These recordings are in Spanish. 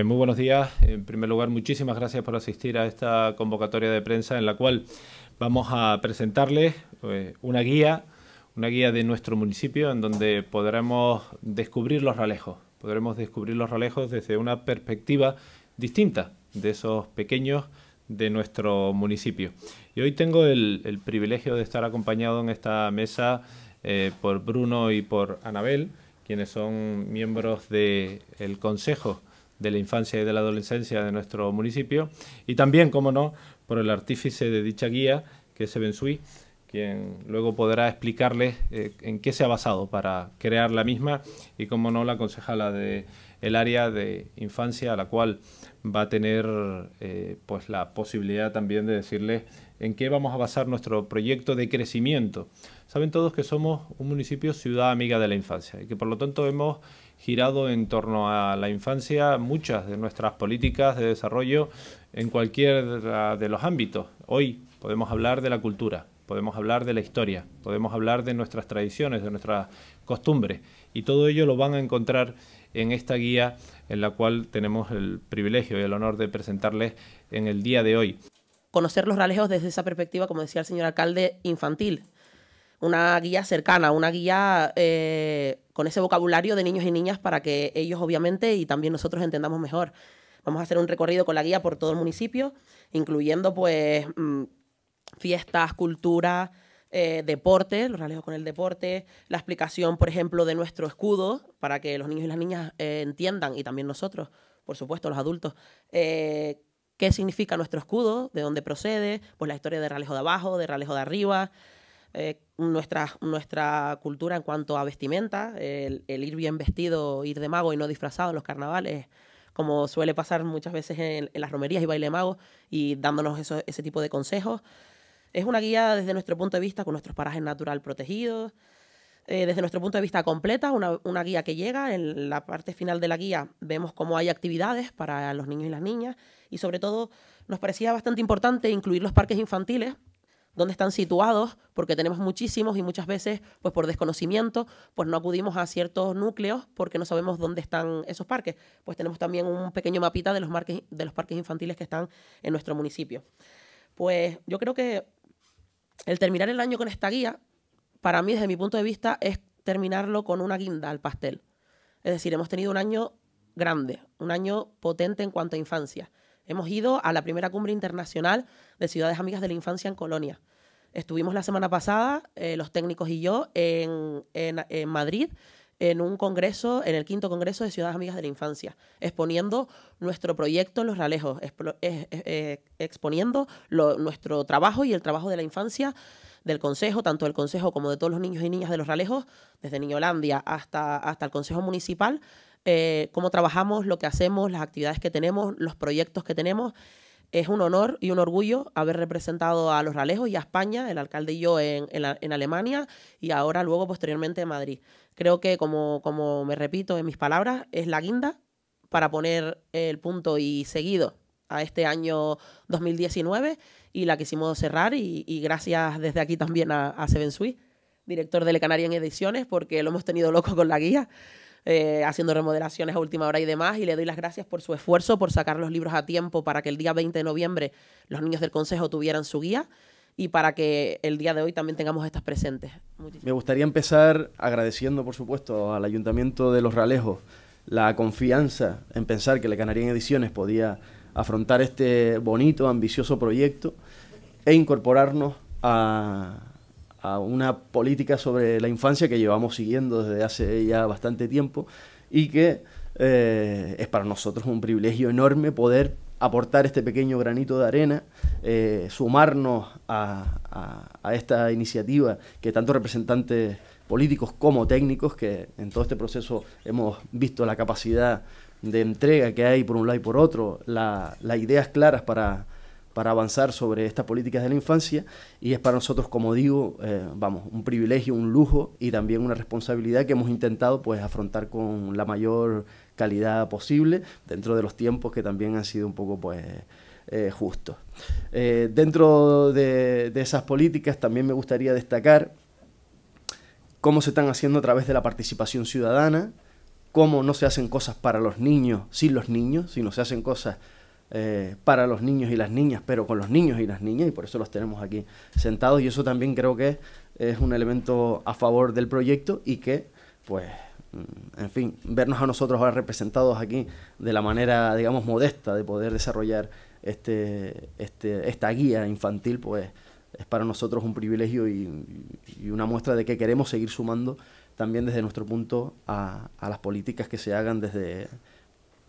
Eh, muy buenos días. En primer lugar, muchísimas gracias por asistir a esta convocatoria de prensa en la cual vamos a presentarles eh, una guía, una guía de nuestro municipio en donde podremos descubrir los ralejos. Podremos descubrir los ralejos desde una perspectiva distinta de esos pequeños de nuestro municipio. Y hoy tengo el, privilegio de estar acompañado en esta mesa eh, por Bruno y por Anabel, quienes son miembros del de Consejo de la infancia y de la adolescencia de nuestro municipio, y también, como no, por el artífice de dicha guía, que es Ebensuí, quien luego podrá explicarles eh, en qué se ha basado para crear la misma y, como no, la concejala del de área de infancia, a la cual va a tener eh, pues la posibilidad también de decirles en qué vamos a basar nuestro proyecto de crecimiento. Saben todos que somos un municipio ciudad amiga de la infancia y que por lo tanto hemos girado en torno a la infancia muchas de nuestras políticas de desarrollo en cualquier de los ámbitos. Hoy podemos hablar de la cultura, podemos hablar de la historia, podemos hablar de nuestras tradiciones, de nuestras costumbres, y todo ello lo van a encontrar en esta guía en la cual tenemos el privilegio y el honor de presentarles en el día de hoy. Conocer los ralejos desde esa perspectiva, como decía el señor alcalde, infantil. Una guía cercana, una guía eh, con ese vocabulario de niños y niñas para que ellos obviamente y también nosotros entendamos mejor. Vamos a hacer un recorrido con la guía por todo el municipio, incluyendo pues mm, fiestas, cultura, eh, deporte, los ralejos con el deporte, la explicación, por ejemplo, de nuestro escudo, para que los niños y las niñas eh, entiendan, y también nosotros, por supuesto, los adultos, eh, qué significa nuestro escudo, de dónde procede, pues la historia de ralejo de abajo, de ralejo de arriba, nuestra, nuestra cultura en cuanto a vestimenta, el, ir bien vestido, ir de mago y no disfrazado en los carnavales, como suele pasar muchas veces en, las romerías y baile mago, y dándonos eso, ese tipo de consejos. Es una guía desde nuestro punto de vista con nuestros parajes natural protegidos, eh, desde nuestro punto de vista completa, una, guía que llega. En la parte final de la guía vemos cómo hay actividades para los niños y las niñas y sobre todo nos parecía bastante importante incluir los parques infantiles, dónde están situados, porque tenemos muchísimos y muchas veces, pues por desconocimiento, pues no acudimos a ciertos núcleos porque no sabemos dónde están esos parques. Pues tenemos también un pequeño mapita de los, de los parques infantiles que están en nuestro municipio. Pues yo creo que el terminar el año con esta guía, para mí, desde mi punto de vista, es terminarlo con una guinda al pastel. Es decir, hemos tenido un año grande, un año potente en cuanto a infancia. Hemos ido a la primera cumbre internacional de Ciudades Amigas de la Infancia en Colonia. Estuvimos la semana pasada, eh, los técnicos y yo, en Madrid, en un congreso, en el quinto congreso de Ciudades Amigas de la Infancia, exponiendo nuestro proyecto Los Ralejos, eh, eh, eh, exponiendo nuestro trabajo y el trabajo de la infancia del Consejo, tanto del Consejo como de todos los niños y niñas de Los Ralejos, desde Niñolandia hasta, hasta el Consejo Municipal, cómo trabajamos, lo que hacemos, las actividades que tenemos, los proyectos que tenemos es un honor y un orgullo haber representado a los Ralejos y a España, el alcalde y yo en, en, Alemania y ahora luego posteriormente en Madrid. Creo que, como, como me repito en mis palabras, es la guinda para poner el punto y seguido a este año 2019 y la quisimos cerrar y, gracias desde aquí también a, a Seven director de Le Canaria en Ediciones, porque lo hemos tenido loco con la guía eh, haciendo remodelaciones a última hora y demás. Y le doy las gracias por su esfuerzo, por sacar los libros a tiempo para que el día 20 de noviembre los niños del Consejo tuvieran su guía y para que el día de hoy también tengamos estas presentes. Me gustaría empezar agradeciendo, por supuesto, al Ayuntamiento de Los Ralejos la confianza en pensar que la Canaria en Ediciones podía afrontar este bonito, ambicioso proyecto e incorporarnos a, a una política sobre la infancia que llevamos siguiendo desde hace ya bastante tiempo y que eh, es para nosotros un privilegio enorme poder aportar este pequeño granito de arena, eh, sumarnos a, esta iniciativa que tanto representantes políticos como técnicos, que en todo este proceso hemos visto la capacidad de entrega que hay por un lado y por otro, las ideas claras para para avanzar sobre estas políticas de la infancia y es para nosotros, como digo, eh, vamos, un privilegio, un lujo y también una responsabilidad que hemos intentado pues afrontar con la mayor calidad posible dentro de los tiempos que también han sido un poco pues eh, justos. Eh, dentro de, de esas políticas también me gustaría destacar cómo se están haciendo a través de la participación ciudadana, cómo no se hacen cosas para los niños sin los niños, sino se hacen cosas eh, para los niños y las niñas, pero con los niños y las niñas, y por eso los tenemos aquí sentados. Y eso también creo que es un elemento a favor del proyecto y que, pues, mm, en fin, vernos a nosotros ahora representados aquí de la manera, digamos, modesta de poder desarrollar este, este, esta guía infantil, pues es para nosotros un privilegio y, una muestra de que queremos seguir sumando también desde nuestro punto a, a las políticas que se hagan desde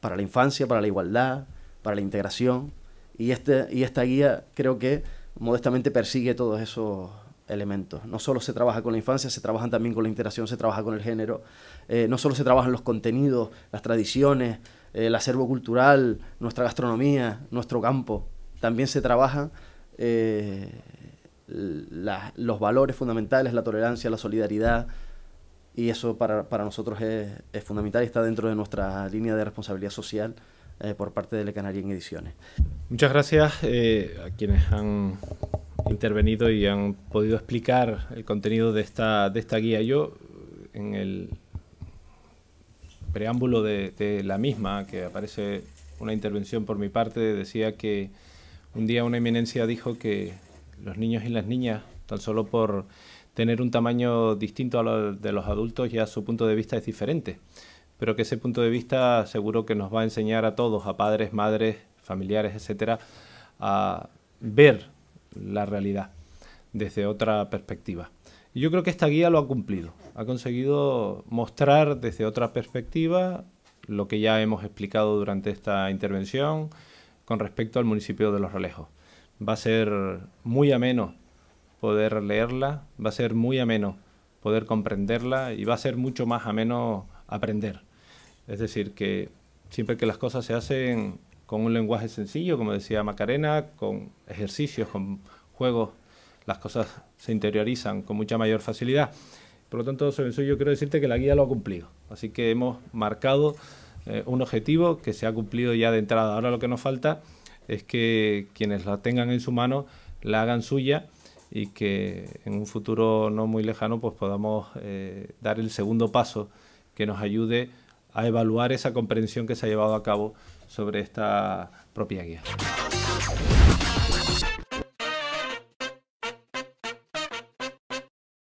para la infancia, para la igualdad, para la integración. Y, este, y esta guía creo que modestamente persigue todos esos elementos. No solo se trabaja con la infancia, se trabaja también con la integración, se trabaja con el género, eh, no solo se trabajan los contenidos, las tradiciones, eh, el acervo cultural, nuestra gastronomía, nuestro campo, también se trabajan eh, los valores fundamentales, la tolerancia, la solidaridad, y eso para, nosotros es, es fundamental y está dentro de nuestra línea de responsabilidad social. Eh, por parte de Le Canarien Ediciones. Muchas gracias eh, a quienes han intervenido y han podido explicar el contenido de esta, de esta guía. Yo, en el preámbulo de, la misma, que aparece una intervención por mi parte, decía que un día una eminencia dijo que los niños y las niñas, tan solo por tener un tamaño distinto a de los adultos, ya su punto de vista es diferente pero que ese punto de vista seguro que nos va a enseñar a todos, a padres, madres, familiares, etcétera, a ver la realidad desde otra perspectiva. Y yo creo que esta guía lo ha cumplido, ha conseguido mostrar desde otra perspectiva lo que ya hemos explicado durante esta intervención con respecto al municipio de Los Relejos. Va a ser muy ameno poder leerla, va a ser muy ameno poder comprenderla y va a ser mucho más ameno aprender. Es decir, que siempre que las cosas se hacen con un lenguaje sencillo, como decía Macarena, con ejercicios, con juegos, las cosas se interiorizan con mucha mayor facilidad. Por lo tanto, sobre yo quiero decirte que la guía lo ha cumplido. Así que hemos marcado eh, un objetivo que se ha cumplido ya de entrada. Ahora lo que nos falta es que quienes la tengan en su mano la hagan suya y que en un futuro no muy lejano pues podamos eh, dar el segundo paso que nos ayude a evaluar esa comprensión que se ha llevado a cabo sobre esta propia guía.